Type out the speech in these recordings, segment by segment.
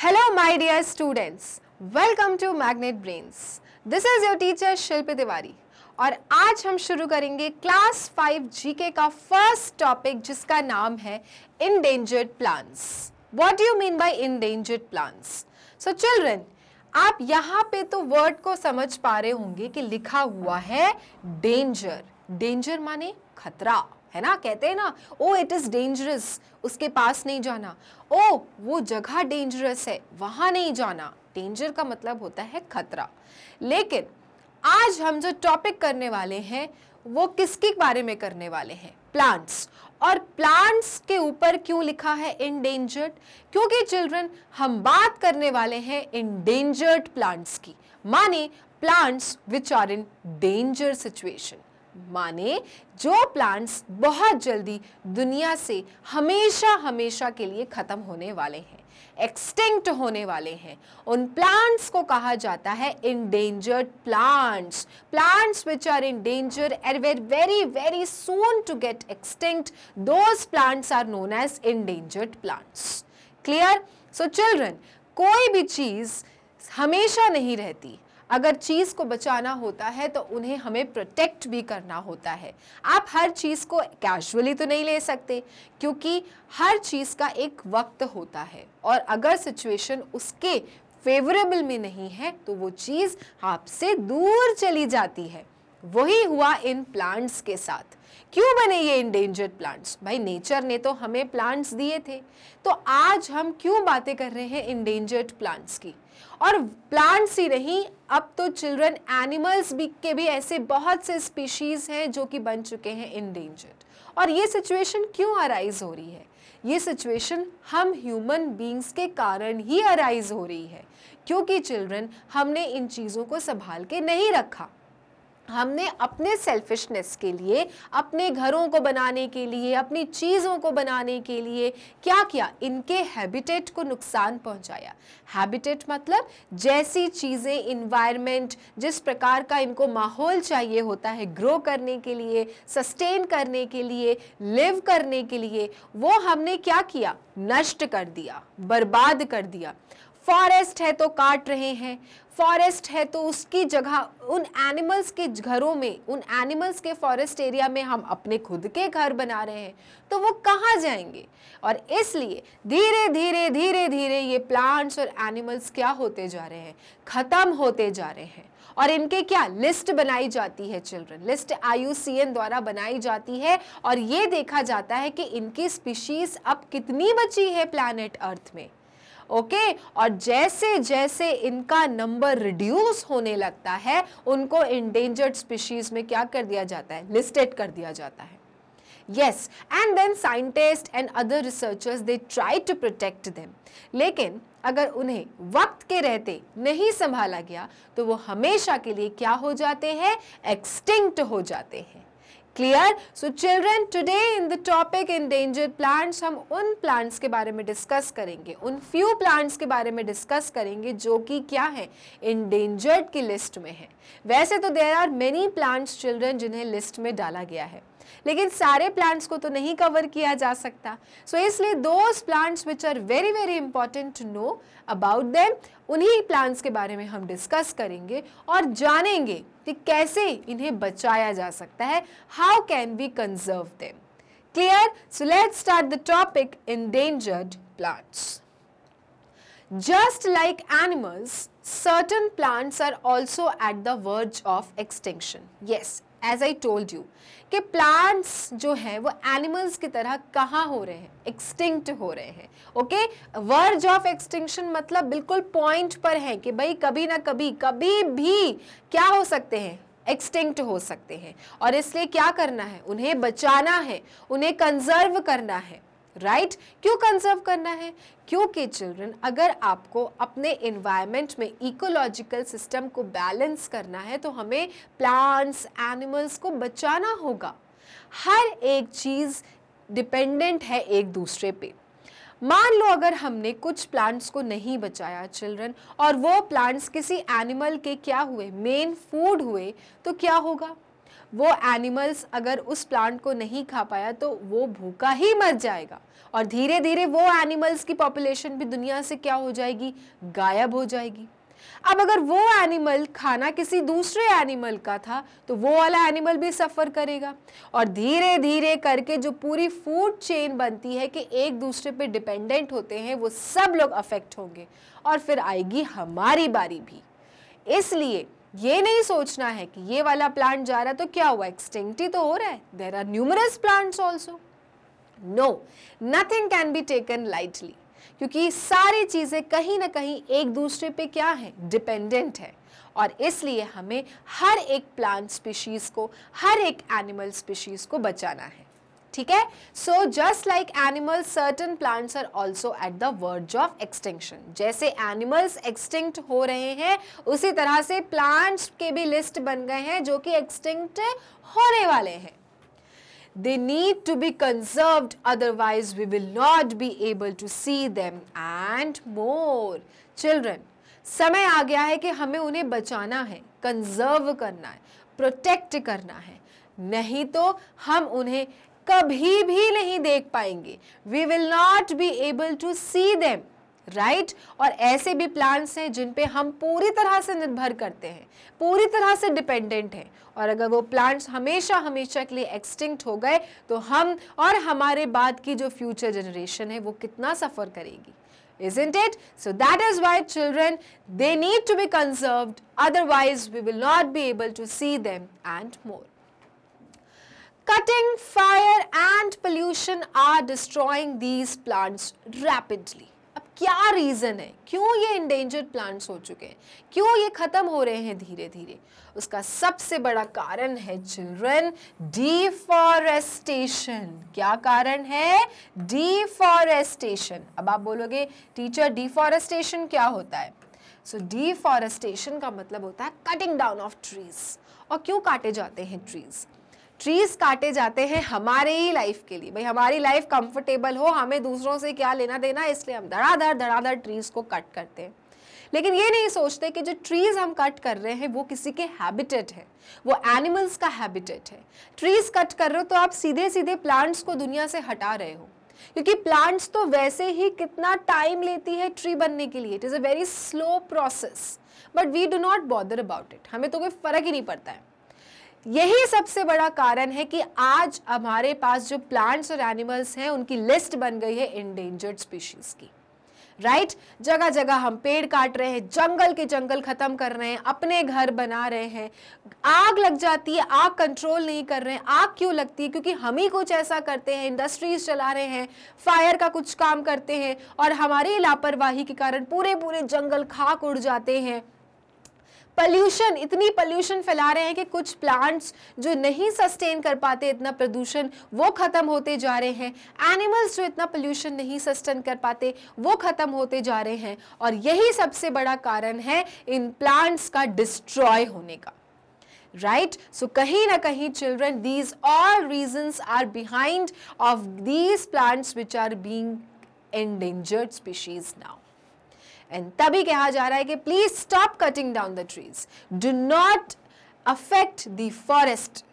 Hello my dear students, welcome to Magnet Brains. This is your teacher शिल्पी तिवारी और आज हम शुरू करेंगे क्लास 5 जीके का फर्स्ट टॉपिक जिसका नाम है endangered plants what do you mean by endangered plants so children आप यहाँ पे तो वर्ड को समझ पा रहे होंगे कि लिखा हुआ है डेंजर डेंजर माने खतरा है ना कहते हैं ना ओ इट इज़ डेंजरस उसके पास नहीं जाना ओ oh, वो जगह डेंजरस है वहां नहीं जाना डेंजर का मतलब होता है खतरा लेकिन आज हम जो टॉपिक करने वाले हैं वो किसके बारे में करने वाले हैं प्लांट्स और प्लांट्स के ऊपर क्यों लिखा है इनडेंजर्ड क्योंकि चिल्ड्रन हम बात करने वाले हैं इनडेंजर्ड प्लांट्स की माने plants which are in danger situation माने जो प्लांट्स बहुत जल्दी दुनिया से हमेशा हमेशा के लिए ख़त्म होने वाले हैं एक्सटिंक्ट होने वाले हैं उन प्लांट्स को कहा जाता है endangered plants plants which are in danger and very very very soon to get extinct those plants are known as endangered plants clear so children कोई भी चीज़ हमेशा नहीं रहती अगर चीज़ को बचाना होता है तो उन्हें हमें प्रोटेक्ट भी करना होता है आप हर चीज़ को कैजुअली तो नहीं ले सकते क्योंकि हर चीज़ का एक वक्त होता है और अगर सिचुएशन उसके फेवरेबल में नहीं है तो वो चीज़ आपसे दूर चली जाती है वही हुआ इन प्लांट्स के साथ क्यों बने ये इंडेंजर्ड प्लांट्स भाई नेचर ने तो हमें प्लांट्स दिए थे तो आज हम क्यों बातें कर रहे हैं इंडेंजर्ड प्लांट्स की और प्लांट्स ही नहीं अब तो चिल्ड्रन एनिमल्स भी के भी ऐसे बहुत से स्पीशीज़ हैं जो कि बन चुके हैं इनडेंजर्ड और ये सिचुएशन क्यों अराइज हो रही है ये सिचुएशन हम ह्यूमन बींग्स के कारण ही अराइज हो रही है क्योंकि चिल्ड्रन हमने इन चीज़ों को संभाल के नहीं रखा हमने अपने सेल्फिशनेस के लिए अपने घरों को बनाने के लिए अपनी चीज़ों को बनाने के लिए क्या किया इनके हैबिटेट को नुकसान पहुंचाया हैबिटेट मतलब जैसी चीज़ें इन्वायरमेंट जिस प्रकार का इनको माहौल चाहिए होता है ग्रो करने के लिए सस्टेन करने के लिए लिव करने के लिए वो हमने क्या किया नष्ट कर दिया बर्बाद कर दिया फॉरेस्ट है तो काट रहे हैं फॉरेस्ट है तो उसकी जगह उन एनिमल्स के घरों में उन एनिमल्स के फॉरेस्ट एरिया में हम अपने खुद के घर बना रहे हैं तो वो कहाँ जाएंगे और इसलिए धीरे धीरे धीरे धीरे ये प्लांट्स और एनिमल्स क्या होते जा रहे हैं ख़त्म होते जा रहे हैं और इनके क्या लिस्ट बनाई जाती है चिल्ड्रन लिस्ट आईयूसीएन द्वारा बनाई जाती है और ये देखा जाता है कि इनकी स्पीशीज़ अब कितनी बची है प्लानट अर्थ में ओके और जैसे जैसे इनका नंबर रिड्यूस होने लगता है उनको इंडेंजर्ड स्पीशीज में क्या कर दिया जाता है लिस्टेड कर दिया जाता है yes and then scientists and other researchers they try to protect them लेकिन अगर उन्हें वक्त के रहते नहीं संभाला गया तो वो हमेशा के लिए क्या हो जाते हैं एक्सटिंक्ट हो जाते हैं clear so children today in the topic in danger plants हम उन प्लांट्स के बारे में डिस्कस करेंगे उन फ्यू प्लांट्स के बारे में डिस्कस करेंगे जो कि क्या है इंडेंजर्ड की लिस्ट में है वैसे तो there are many plants children जिन्हें लिस्ट में डाला गया है लेकिन सारे प्लांट्स को तो नहीं कवर किया जा सकता सो so, इसलिए those plants which are very very important to know about them उन्हीं प्लांट्स के बारे में हम डिस्कस करेंगे और जानेंगे कि कैसे इन्हें बचाया जा सकता है how can we conserve them clear so let start the topic endangered plants just like animals certain plants are also at the verge of extension yes as I told you कि plants जो हैं वो animals की तरह कहाँ हो रहे हैं एक्सटिंक्ट हो रहे हैं ओके वर्ज ऑफ एक्सटिंक्शन मतलब बिल्कुल पॉइंट पर है कि भाई कभी ना कभी कभी भी क्या हो सकते हैं एक्सटिंक्ट हो सकते हैं और इसलिए क्या करना है उन्हें बचाना है उन्हें कंजर्व करना है राइट right? क्यों कंजर्व करना है क्योंकि चिल्ड्रन अगर आपको अपने इन्वायरमेंट में इकोलॉजिकल सिस्टम को बैलेंस करना है तो हमें प्लांट्स एनिमल्स को बचाना होगा हर एक चीज़ डिपेंडेंट है एक दूसरे पे मान लो अगर हमने कुछ प्लांट्स को नहीं बचाया चिल्ड्रन और वो प्लांट्स किसी एनिमल के क्या हुए मेन फूड हुए तो क्या होगा वो एनिमल्स अगर उस प्लांट को नहीं खा पाया तो वो भूखा ही मर जाएगा और धीरे धीरे वो एनिमल्स की पॉपुलेशन भी दुनिया से क्या हो जाएगी गायब हो जाएगी अब अगर वो एनिमल खाना किसी दूसरे एनिमल का था तो वो वाला एनिमल भी सफ़र करेगा और धीरे धीरे करके जो पूरी फूड चेन बनती है कि एक दूसरे पे डिपेंडेंट होते हैं वो सब लोग अफेक्ट होंगे और फिर आएगी हमारी बारी भी इसलिए ये नहीं सोचना है कि ये वाला प्लांट जा रहा है तो क्या हुआ एक्सटिंक्ट ही तो हो रहा है there are numerous plants also no nothing can be taken lightly क्योंकि सारी चीज़ें कहीं ना कहीं एक दूसरे पे क्या है डिपेंडेंट है और इसलिए हमें हर एक प्लांट स्पीशीज़ को हर एक एनिमल स्पीशीज़ को बचाना है ठीक है so just like animals certain plants are also at the verge of extinction जैसे एनिमल्स एक्सटिंक्ट हो रहे हैं उसी तरह से प्लांट्स के भी लिस्ट बन गए हैं जो कि एक्सटिंक्ट होने वाले हैं they need to be conserve otherwise we will not be able to see them and more children समय आ गया है कि हमें उन्हें बचाना है कंजर्व करना है प्रोटेक्ट करना है नहीं तो हम उन्हें कभी भी नहीं देख पाएंगे we will not be able to see them right और ऐसे भी प्लांट्स हैं जिन पे हम पूरी तरह से निर्भर करते हैं पूरी तरह से डिपेंडेंट हैं और अगर वो प्लांट्स हमेशा हमेशा के लिए एक्सटिंक्ट हो गए तो हम और हमारे बाद की जो फ्यूचर जनरेशन है वो कितना सफ़र करेगी isn't it? So that is why children, they need to be conserved, otherwise we will not be able to see them and more. Cutting, fire and pollution are destroying these plants rapidly. अब क्या reason है क्यों ये endangered plants हो चुके हैं क्यों ये ख़त्म हो रहे हैं धीरे धीरे उसका सबसे बड़ा कारण है चिल्ड्रन डिफॉरेस्टेशन क्या कारण है डिफॉरेस्टेशन अब आप बोलोगे टीचर डिफॉरेस्टेशन क्या होता है सो डिफॉरेस्टेशन का मतलब होता है कटिंग डाउन ऑफ ट्रीज और क्यों काटे जाते हैं ट्रीज़ ट्रीज काटे जाते हैं हमारे ही लाइफ के लिए भाई हमारी लाइफ कंफर्टेबल हो हमें दूसरों से क्या लेना देना है इसलिए हम धड़ाधड़ धड़ाधड़ ट्रीज को कट करते हैं लेकिन ये नहीं सोचते कि जो ट्रीज हम कट कर रहे हैं वो किसी के हैबिटेट है वो एनिमल्स का हैबिटेट है ट्रीज कट कर रहे हो तो आप सीधे सीधे प्लांट्स को दुनिया से हटा रहे हो क्योंकि प्लांट्स तो वैसे ही कितना टाइम लेती है ट्री बनने के लिए it is a very slow process but we do not bother about it हमें तो कोई फ़र्क ही नहीं पड़ता है यही सबसे बड़ा कारण है कि आज हमारे पास जो प्लांट्स और एनिमल्स हैं उनकी लिस्ट बन गई है इंडेंजर्ड स्पीशीज की राइट right? जगह जगह हम पेड़ काट रहे हैं जंगल के जंगल खत्म कर रहे हैं अपने घर बना रहे हैं आग लग जाती है आग कंट्रोल नहीं कर रहे हैं आग क्यों लगती है क्योंकि हम ही कुछ ऐसा करते हैं इंडस्ट्रीज चला रहे हैं फायर का कुछ काम करते हैं और हमारी लापरवाही के कारण पूरे पूरे जंगल खाक उड़ जाते हैं पॉल्यूशन इतनी पॉल्यूशन फैला रहे हैं कि कुछ प्लांट्स जो नहीं सस्टेन कर पाते इतना प्रदूषण वो ख़त्म होते जा रहे हैं एनिमल्स जो इतना पॉल्यूशन नहीं सस्टेन कर पाते वो ख़त्म होते जा रहे हैं और यही सबसे बड़ा कारण है इन प्लांट्स का डिस्ट्रॉय होने का right so कहीं ना कहीं children these all reason are behind of these plants which are being endangered species now and तभी कहा जा रहा है कि please stop cutting down the trees do not affect the forest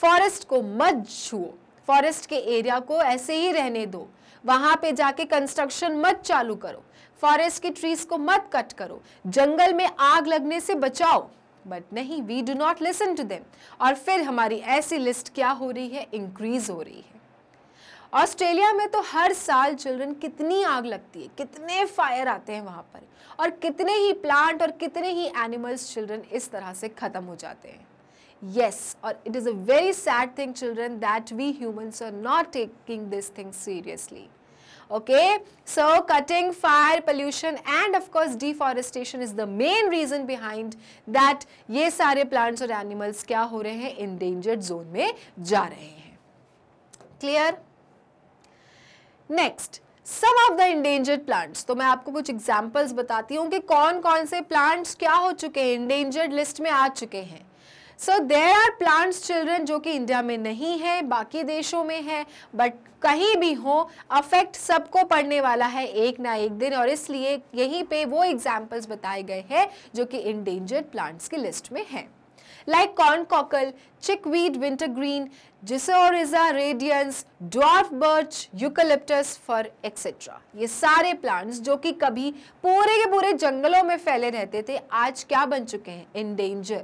forest को मत छुओ फॉरेस्ट के एरिया को ऐसे ही रहने दो वहां पे जाके कंस्ट्रक्शन मत चालू करो फॉरेस्ट की ट्रीज को मत कट करो जंगल में आग लगने से बचाओ बट नहीं we do not listen to them और फिर हमारी ऐसी लिस्ट क्या हो रही है इंक्रीज हो रही है ऑस्ट्रेलिया में तो हर साल चिल्ड्रन कितनी आग लगती है कितने फायर आते हैं वहाँ पर और कितने ही प्लांट और कितने ही एनिमल्स चिल्ड्रन इस तरह से ख़त्म हो जाते हैं yes or it is a very sad thing children that we humans are not taking this thing seriously okay so cutting fire pollution and of course deforestation is the main reason behind that ye sare plants or animals kya ho rahe hain endangered zone mein ja rahe hain clear next some of the endangered plants तो मैं आपको कुछ examples बताती हूँ कि कौन कौन से प्लांट्स क्या हो चुके हैं इंडेंजर्ड लिस्ट में आ चुके हैं so there are plants children जो कि इंडिया में नहीं है बाकी देशों में है बट कहीं भी हो अफेक्ट सबको पड़ने वाला है एक ना एक दिन और इसलिए यहीं पे वो एग्जाम्पल्स बताए गए हैं जो कि इंडेंजर्ड प्लांट्स की लिस्ट में हैं like corn cockle, chickweed, wintergreen, Gissoriza radians, dwarf birch, eucalyptus fir etc. ये सारे प्लांट्स जो कि कभी पूरे के पूरे जंगलों में फैले रहते थे आज क्या बन चुके हैं इन डेंजर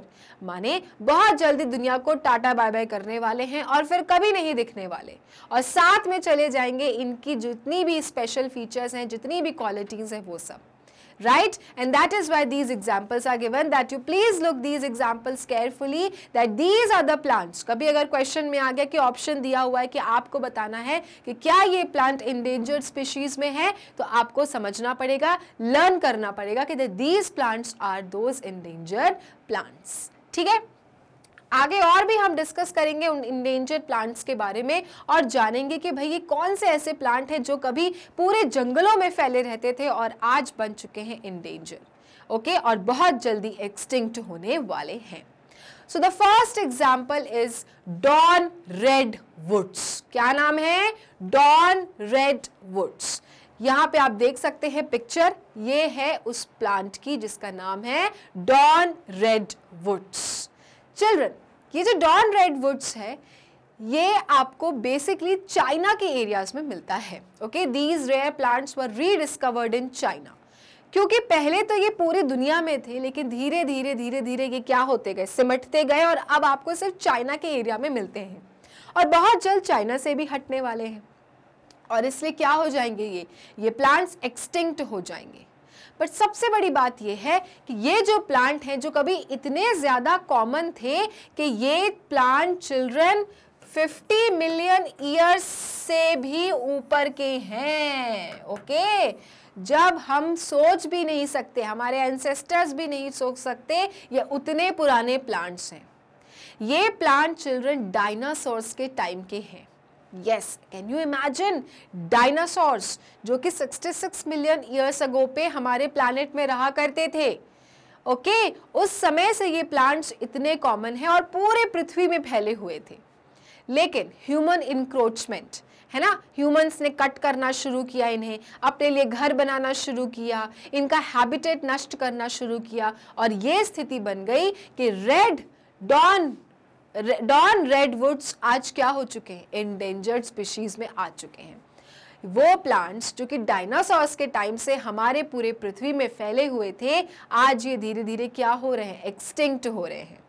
माने बहुत जल्दी दुनिया को टाटा बाय बाय करने वाले हैं और फिर कभी नहीं दिखने वाले और साथ में चले जाएंगे इनकी जितनी भी स्पेशल फीचर्स हैं जितनी भी क्वालिटीज़ हैं वो सब right? And that is why these examples are given that you please look these examples carefully that these are the plants. kabhi agar question mein aa gaya ki option diya hua hai ki aapko batana hai ki kya ye plant endangered species mein hai to aapko samajhna padega learn karna padega ki these plants are those endangered plants. theek hai आगे और भी हम discuss करेंगे उन endangered plants के बारे में और जानेंगे कि भाई ये कौन से ऐसे प्लांट हैं जो कभी पूरे जंगलों में फैले रहते थे और आज बन चुके हैं इंडेंजर ओके और बहुत जल्दी एक्सटिंक्ट होने वाले हैं so the first example is dawn redwoods क्या नाम है डॉन रेड वुड्स यहाँ पे आप देख सकते हैं पिक्चर ये है उस प्लांट की जिसका नाम है डॉन रेड वुड्स चिल्ड्रन ये जो डॉन रेड वुड्स है ये आपको बेसिकली चाइना के एरियाज में मिलता है okay these rare plants were rediscovered in China क्योंकि पहले तो ये पूरी दुनिया में थे लेकिन धीरे धीरे धीरे धीरे ये क्या होते गए सिमटते गए और अब आपको सिर्फ चाइना के एरिया में मिलते हैं और बहुत जल्द चाइना से भी हटने वाले हैं और इसलिए क्या हो जाएंगे ये ये प्लांट्स एक्सटिंक्ट हो जाएंगे बट सबसे बड़ी बात यह है कि ये जो प्लांट हैं जो कभी इतने ज़्यादा कॉमन थे कि ये प्लांट चिल्ड्रन 50 मिलियन ईयर्स से भी ऊपर के हैं ओके जब हम सोच भी नहीं सकते हमारे एंसेस्टर्स भी नहीं सोच सकते ये उतने पुराने प्लांट्स हैं ये प्लांट चिल्ड्रन डायनासोर्स के टाइम के हैं yes can you imagine dinosaurs जो कि 66 मिलियन ईयर्स अगो पे हमारे प्लानट में रहा करते थे ओके okay? उस समय से ये प्लांट्स इतने कॉमन हैं और पूरे पृथ्वी में फैले हुए थे लेकिन ह्यूमन इंक्रोचमेंट है ना ह्यूमंस ने कट करना शुरू किया इन्हें अपने लिए घर बनाना शुरू किया इनका हैबिटेट नष्ट करना शुरू किया और ये स्थिति बन गई कि रेड डॉन डॉन रेडवुड्स आज क्या हो चुके हैं इंडेंजर्ड स्पीशीज में आ चुके हैं वो प्लांट्स जो कि डायनासॉर्स के टाइम से हमारे पूरे पृथ्वी में फैले हुए थे आज ये धीरे धीरे क्या हो रहे हैं एक्सटिंक्ट हो रहे हैं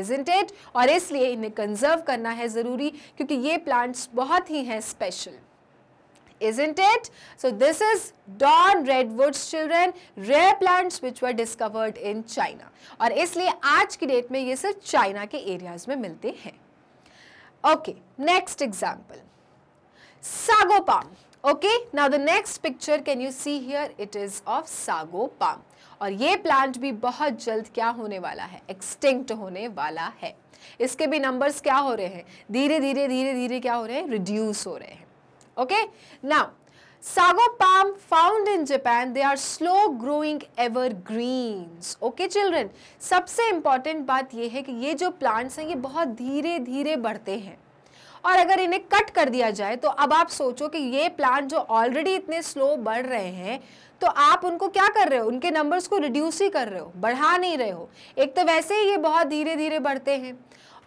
इजेंट इट और इसलिए इन्हें कंजर्व करना है ज़रूरी क्योंकि ये प्लांट्स बहुत ही हैं special isn't it? So this is Dawn Redwood's children, rare plants which were discovered in China. aur isliye aaj ki date mein ye sirf china ke areas mein milte hain Okay, next example. Sago palm. Okay, now the next picture can you see here? It is of sago palm. और ये plant भी बहुत जल्द क्या होने वाला है extinct होने वाला है इसके भी नंबर्स क्या हो रहे हैं धीरे धीरे धीरे धीरे क्या हो रहे हैं रिड्यूस हो रहे हैं Okay. Now, Sago palm found in Japan, they are slow growing evergreens. Okay children, sabse important baat ye hai ki ye jo plants hain ye bahut dheere dheere badhte hain और अगर इन्हें cut कर दिया जाए तो अब आप सोचो कि ये प्लांट जो ऑलरेडी इतने स्लो बढ़ रहे हैं तो आप उनको क्या कर रहे हो उनके नंबर्स को रिड्यूस ही कर रहे हो बढ़ा नहीं रहे हो एक तो वैसे ही ये बहुत धीरे धीरे बढ़ते हैं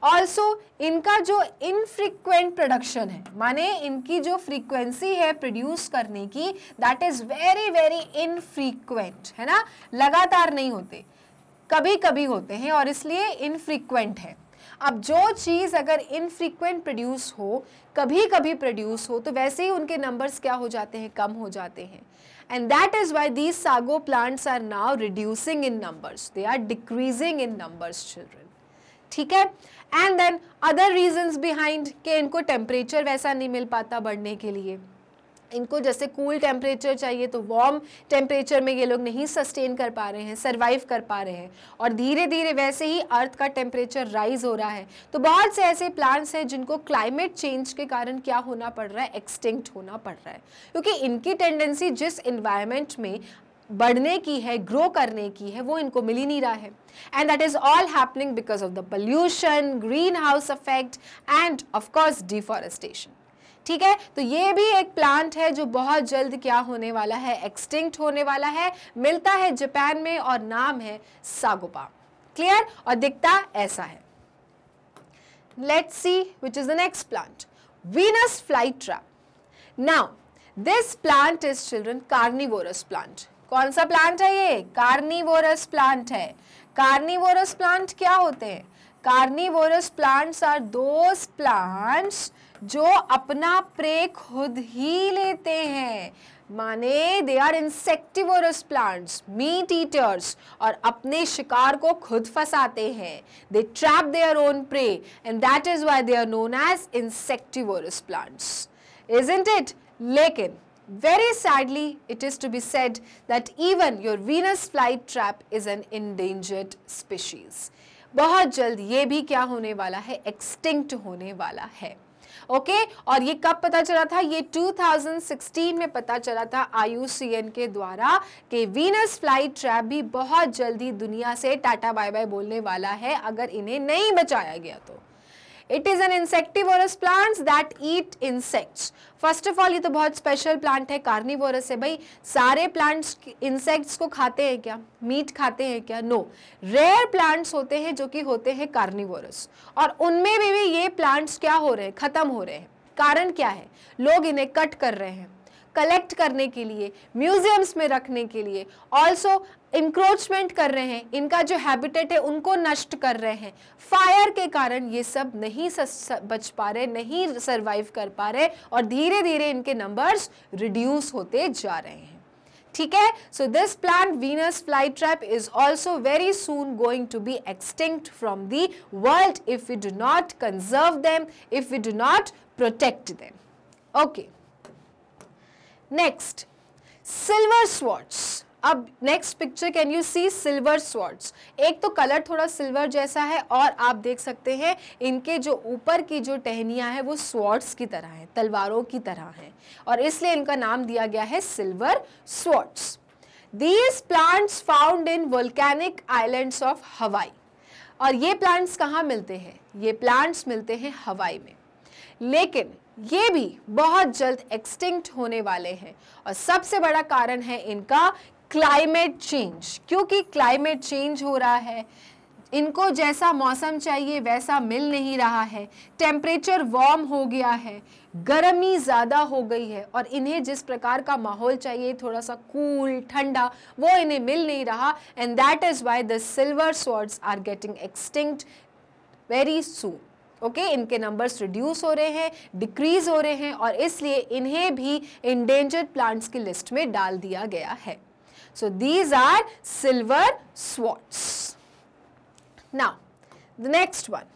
ऑल्सो इनका जो इनफ्रीक्वेंट प्रोडक्शन है माने इनकी जो फ्रीक्वेंसी है प्रोड्यूस करने की that is very very infrequent है ना लगातार नहीं होते कभी कभी होते हैं और इसलिए इनफ्रीक्वेंट है अब जो चीज़ अगर इनफ्रीक्वेंट प्रोड्यूस हो कभी कभी प्रोड्यूस हो तो वैसे ही उनके नंबर्स क्या हो जाते हैं कम हो जाते हैं and that is why these sago plants are now reducing in numbers they are decreasing in numbers children ठीक है and then other reasons behind के इनको टेम्परेचर वैसा नहीं मिल पाता बढ़ने के लिए इनको जैसे कूल टेम्परेचर चाहिए तो वार्म टेम्परेचर में ये लोग नहीं सस्टेन कर पा रहे हैं सर्वाइव कर पा रहे हैं और धीरे धीरे वैसे ही अर्थ का टेम्परेचर राइज हो रहा है तो बहुत से ऐसे प्लांट्स हैं जिनको क्लाइमेट चेंज के कारण क्या होना पड़ रहा है एक्सटिंक्ट होना पड़ रहा है क्योंकि इनकी टेंडेंसी जिस इन्वायरमेंट में बढ़ने की है ग्रो करने की है वो इनको मिल ही नहीं रहा है and that is all happening because of the pollution greenhouse affect and of course deforestation ठीक है तो ये भी एक प्लांट है जो बहुत जल्द क्या होने वाला है एक्सटिंक्ट होने वाला है मिलता है जापान में और नाम है सागोपा क्लियर और दिखता ऐसा है let's see which is the next plant Venus flytrap now this plant is children carnivorous plant कौन सा प्लांट है ये कार्निवोरस प्लांट है कार्निवोरस प्लांट क्या होते हैं carnivorous plants are those plants जो अपना प्रे खुद ही लेते हैं माने they are insectivorous plants meat eaters और अपने शिकार को खुद फंसाते हैं they trap their own prey and that is why they are known as insectivorous plants isn't it लेकिन Very sadly, it is to be said that even your Venus trap is an endangered species. बहुत जल्द ये भी क्या होने वाला है extinct होने वाला है ओके okay? और ये कब पता चला था ये 2016 में पता चला था आयुसीएन के द्वारा कि वीनस फ्लाई ट्रैप भी बहुत जल्दी दुनिया से टाटा बाय बाय बोलने वाला है अगर इन्हें नहीं बचाया गया तो it is an insectivorous plants that eat insects first of all ये तो बहुत स्पेशल प्लांट है कार्निवोरस है भाई सारे प्लांट्स इंसेक्ट्स को खाते हैं क्या मीट खाते हैं क्या नो रेयर प्लांट्स होते हैं जो कि होते हैं कार्निवोरस और उनमें भी, भी ये प्लांट्स क्या हो रहे हैं ख़त्म हो रहे हैं कारण क्या है लोग इन्हें कट कर रहे हैं कलेक्ट करने के लिए म्यूजियम्स में रखने के लिए ऑल्सो इंक्रोचमेंट कर रहे हैं इनका जो हैबिटेट है उनको नष्ट कर रहे हैं फायर के कारण ये सब नहीं बच पा रहे नहीं सर्वाइव कर पा रहे और धीरे धीरे इनके नंबर्स रिड्यूस होते जा रहे हैं ठीक है so this plant Venus flytrap is also very soon going to be extinct from the world if you do not conserve them if you do not protect them okay next silver swords अब next picture can you see silver swords एक तो colour थोड़ा silver जैसा है और आप देख सकते हैं इनके जो ऊपर की जो टहनियाँ हैं वो स्वॉर्ड्स की तरह हैं तलवारों की तरह हैं और इसलिए इनका नाम दिया गया है silver swords these plants found in volcanic islands of Hawaii और ये प्लांट्स कहाँ मिलते हैं ये प्लांट्स मिलते हैं हवाई में लेकिन ये भी बहुत जल्द एक्सटिंक्ट होने वाले हैं और सबसे बड़ा कारण है इनका क्लाइमेट चेंज क्योंकि क्लाइमेट चेंज हो रहा है इनको जैसा मौसम चाहिए वैसा मिल नहीं रहा है टेम्परेचर वार्म हो गया है गर्मी ज़्यादा हो गई है और इन्हें जिस प्रकार का माहौल चाहिए थोड़ा सा कूल ठंडा वो इन्हें मिल नहीं रहा and that is why the silver swords are getting extinct very soon okay okay, इनके नंबर्स रिड्यूस हो रहे हैं डिक्रीज हो रहे हैं और इसलिए इन्हें भी इंडेंजर्ड प्लांट्स की लिस्ट में डाल दिया गया है So these are silver swats. Now, the next one.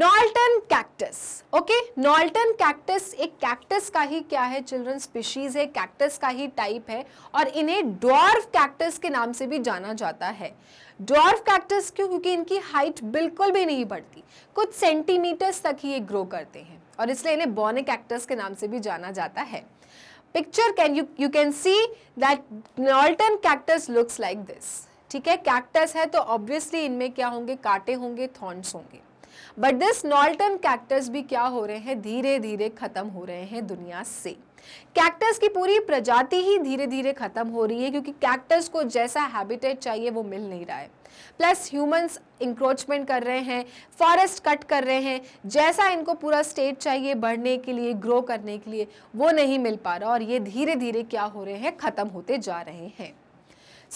Knowlton cactus okay Knowlton cactus एक कैक्टस का ही क्या है चिल्ड्रन स्पीशीज है कैक्टस का ही टाइप है और इन्हें डॉर्फ कैक्टस के नाम से भी जाना जाता है डॉर्फ कैक्टस क्यों क्योंकि इनकी हाइट बिल्कुल भी नहीं बढ़ती कुछ सेंटीमीटर्स तक ही ये ग्रो करते हैं और इसलिए इन्हें बॉनिक कैक्टस के नाम से भी जाना जाता है picture can you you can see that Knowlton cactus looks like this ठीक है कैक्टस है तो ऑब्वियसली इनमें क्या होंगे कांटे होंगे थॉन्स होंगे बट दिस नॉल्टन कैक्टस भी क्या हो रहे हैं धीरे धीरे खत्म हो रहे हैं दुनिया से कैक्टस की पूरी प्रजाति ही धीरे धीरे खत्म हो रही है क्योंकि कैक्टस को जैसा हैबिटेट चाहिए वो मिल नहीं रहा है प्लस ह्यूमंस इंक्रोचमेंट कर रहे हैं फॉरेस्ट कट कर रहे हैं जैसा इनको पूरा स्टेट चाहिए बढ़ने के लिए ग्रो करने के लिए वो नहीं मिल पा रहा और ये धीरे धीरे क्या हो रहे हैं ख़त्म होते जा रहे हैं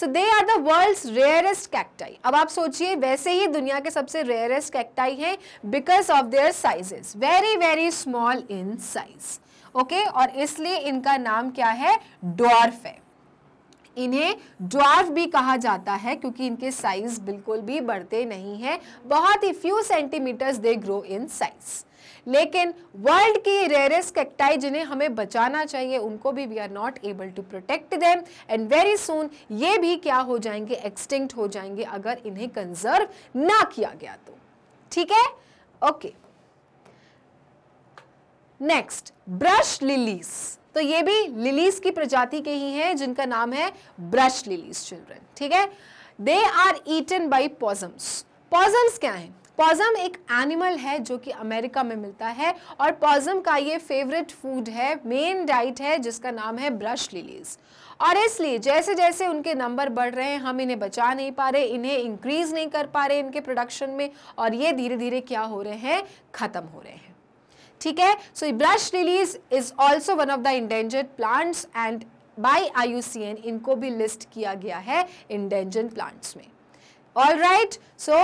so they are the world's rarest cacti अब आप सोचिए वैसे ही दुनिया के सबसे रेयरेस्ट कैक्टाई हैं because of their sizes very very small in size okay और इसलिए इनका नाम क्या है डॉर्फ है इन्हें ड्वार्फ भी कहा जाता है क्योंकि इनके साइज बिल्कुल भी बढ़ते नहीं है बहुत ही few centimetres they grow in size लेकिन वर्ल्ड की रेयरेस्ट कैक्टाई जिन्हें हमें बचाना चाहिए उनको भी we are not able to protect them and very soon ये भी क्या हो जाएंगे एक्सटिंक्ट हो जाएंगे अगर इन्हें कंजर्व ना किया गया तो ठीक है ओके नेक्स्ट ब्रश लिलीज़ तो ये भी लिलीज की प्रजाति के ही हैं जिनका नाम है ब्रश लिलीज चिल्ड्रन ठीक है they are eaten by possums possums क्या है पॉजम एक एनिमल है जो कि अमेरिका में मिलता है और पॉजम का ये फेवरेट फूड है मेन डाइट है जिसका नाम है ब्रश लिलीज और इसलिए जैसे जैसे उनके नंबर बढ़ रहे हैं हम इन्हें बचा नहीं पा रहे इन्हें इंक्रीज़ नहीं कर पा रहे इनके प्रोडक्शन में और ये धीरे धीरे क्या हो रहे हैं ख़त्म हो रहे हैं ठीक है so brush lilies is also one of the endangered plants and by IUCN इनको भी लिस्ट किया गया है इंडेंजर्ड प्लांट्स में all right so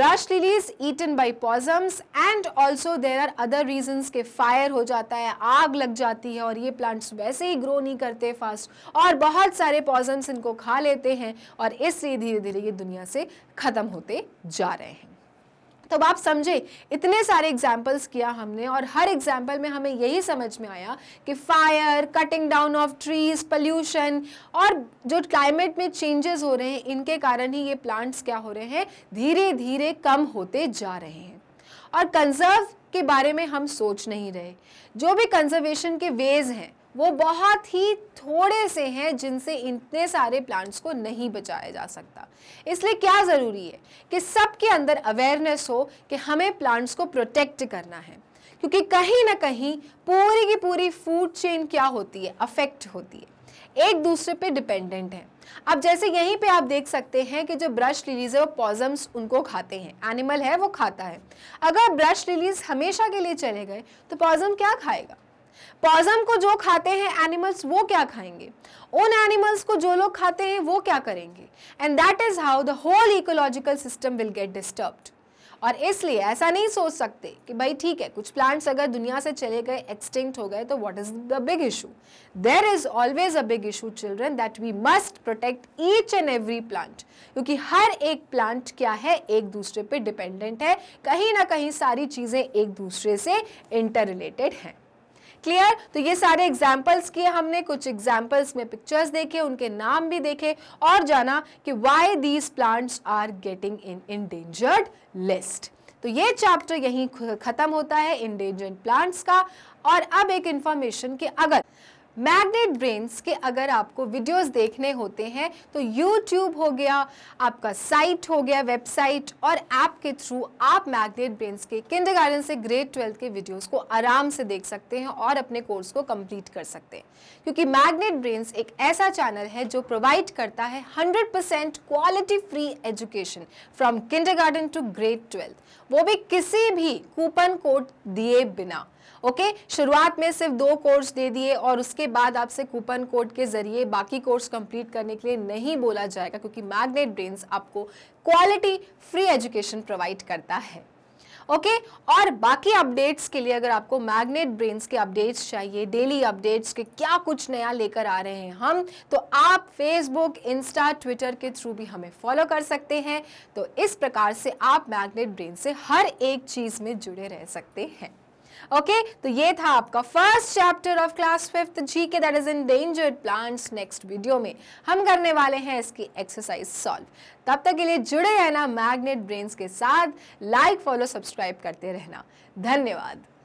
brush lilies eaten by possums and also there are other reasons के fire हो जाता है आग लग जाती है और ये plants वैसे ही grow नहीं करते fast और बहुत सारे possums इनको खा लेते हैं और इसलिए धीरे धीरे ये दुनिया से ख़त्म होते जा रहे हैं तो अब आप समझे इतने सारे एग्जाम्पल्स किया हमने और हर एग्जाम्पल में हमें यही समझ में आया कि fire cutting down of trees pollution और जो क्लाइमेट में चेंजेस हो रहे हैं इनके कारण ही ये प्लांट्स क्या हो रहे हैं धीरे धीरे कम होते जा रहे हैं और कंजर्व के बारे में हम सोच नहीं रहे जो भी कंजर्वेशन के वेज हैं वो बहुत ही थोड़े से हैं जिनसे इतने सारे प्लांट्स को नहीं बचाया जा सकता इसलिए क्या ज़रूरी है कि सबके अंदर अवेयरनेस हो कि हमें प्लांट्स को प्रोटेक्ट करना है क्योंकि कहीं ना कहीं पूरी की पूरी फूड चेन क्या होती है अफेक्ट होती है एक दूसरे पे डिपेंडेंट है अब जैसे यहीं पे आप देख सकते हैं कि जो ब्रश लिलीज है वो पॉजम्स उनको खाते हैं एनिमल है वो खाता है अगर ब्रश लिलीज हमेशा के लिए चले गए तो पॉजम क्या खाएगा पॉजम को जो खाते हैं एनिमल्स वो क्या खाएंगे उन एनिमल्स को जो लोग खाते हैं वो क्या करेंगे and that is how the whole ecological system will get disturbed और इसलिए ऐसा नहीं सोच सकते कि भाई ठीक है कुछ प्लांट्स अगर दुनिया से चले गए एक्सटिंक्ट हो गए तो what is the big issue there is always a big issue children that we must protect each and every plant क्योंकि हर एक प्लांट क्या है एक दूसरे पे डिपेंडेंट है कहीं ना कहीं सारी चीज़ें एक दूसरे से इंटर रिलेटेड हैं क्लियर तो ये सारे एग्जाम्पल्स किए हमने कुछ एग्जाम्पल्स में पिक्चर्स देखे उनके नाम भी देखे और जाना कि why these plants are getting endangered list तो ये चैप्टर यहीं ख़त्म होता है इंडेंजर्ड प्लांट्स का और अब एक इंफॉर्मेशन के अगर मैग्नेट ब्रेन्स के अगर आपको वीडियोस देखने होते हैं तो यूट्यूब हो गया आपका साइट हो गया वेबसाइट और ऐप के थ्रू आप मैग्नेट ब्रेन्स के किंडर से ग्रेड ट्वेल्थ के वीडियोस को आराम से देख सकते हैं और अपने कोर्स को कंप्लीट कर सकते हैं क्योंकि मैग्नेट ब्रेन्स एक ऐसा चैनल है जो प्रोवाइड करता है hundred quality free education from kinder to grade twelfth वो भी किसी भी कूपन कोड दिए बिना ओके शुरुआत में सिर्फ दो कोर्स दे दिए और उसके बाद आपसे कूपन कोड के जरिए बाकी कोर्स कंप्लीट करने के लिए नहीं बोला जाएगा क्योंकि मैग्नेट ब्रेन्स आपको क्वालिटी फ्री एजुकेशन प्रोवाइड करता है ओके okay? और बाकी अपडेट्स के लिए अगर आपको मैग्नेट ब्रेन्स के अपडेट्स चाहिए डेली अपडेट्स के क्या कुछ नया लेकर आ रहे हैं हम तो आप फेसबुक इंस्टा ट्विटर के थ्रू भी हमें फॉलो कर सकते हैं तो इस प्रकार से आप मैग्नेट ब्रेन से हर एक चीज़ में जुड़े रह सकते हैं ओके तो ये था आपका first chapter of class fifth जी के that is in danger plants next video में हम करने वाले हैं इसकी एक्सरसाइज सॉल्व तब तक के लिए जुड़े रहना मैग्नेट ब्रेन्स के साथ लाइक फॉलो सब्सक्राइब करते रहना धन्यवाद